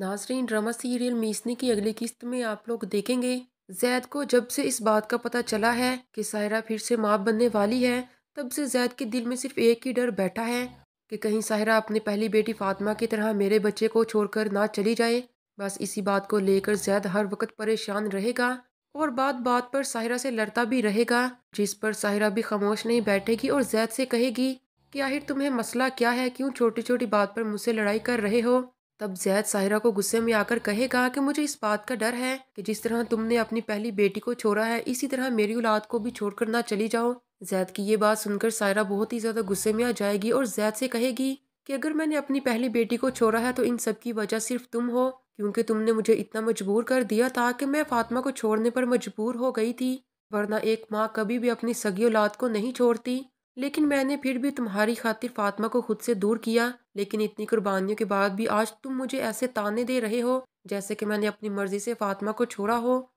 नाजरीन drama serial मीसनी की अगली किस्त में आप लोग देखेंगे जैद को जब से इस बात का पता चला है कि सायरा फिर से माँ बनने वाली है तब से जैद के दिल में सिर्फ एक ही डर बैठा है कि कहीं सायरा अपनी पहली बेटी फातिमा की तरह मेरे बच्चे को छोड़कर ना चली जाए बस इसी बात को लेकर जैद हर वक्त परेशान रहेगा और बात बात पर साहिरा से लड़ता भी रहेगा जिस पर साहिरा भी खामोश नहीं बैठेगी और जैद से कहेगी कि आखिर तुम्हें मसला क्या है क्यों छोटी छोटी बात पर मुझसे लड़ाई कर रहे हो तब जैद साहिरा को गुस्से में आकर कहेगा कि मुझे इस बात का डर है कि जिस तरह तुमने अपनी पहली बेटी को छोड़ा है इसी तरह मेरी औलाद को भी छोड़कर ना चली जाओ जैद की ये बात सुनकर सायरा बहुत ही ज़्यादा गुस्से में आ जाएगी और जैद से कहेगी कि अगर मैंने अपनी पहली बेटी को छोड़ा है तो इन सब की वजह सिर्फ तुम हो क्योंकि तुमने मुझे इतना मजबूर कर दिया था कि मैं फातिमा को छोड़ने पर मजबूर हो गई थी वरना एक माँ कभी भी अपनी सगी औलाद को नहीं छोड़ती लेकिन मैंने फिर भी तुम्हारी खातिर फातिमा को खुद से दूर किया लेकिन इतनी कुर्बानियों के बाद भी आज तुम मुझे ऐसे ताने दे रहे हो जैसे कि मैंने अपनी मर्जी से फातिमा को छोड़ा हो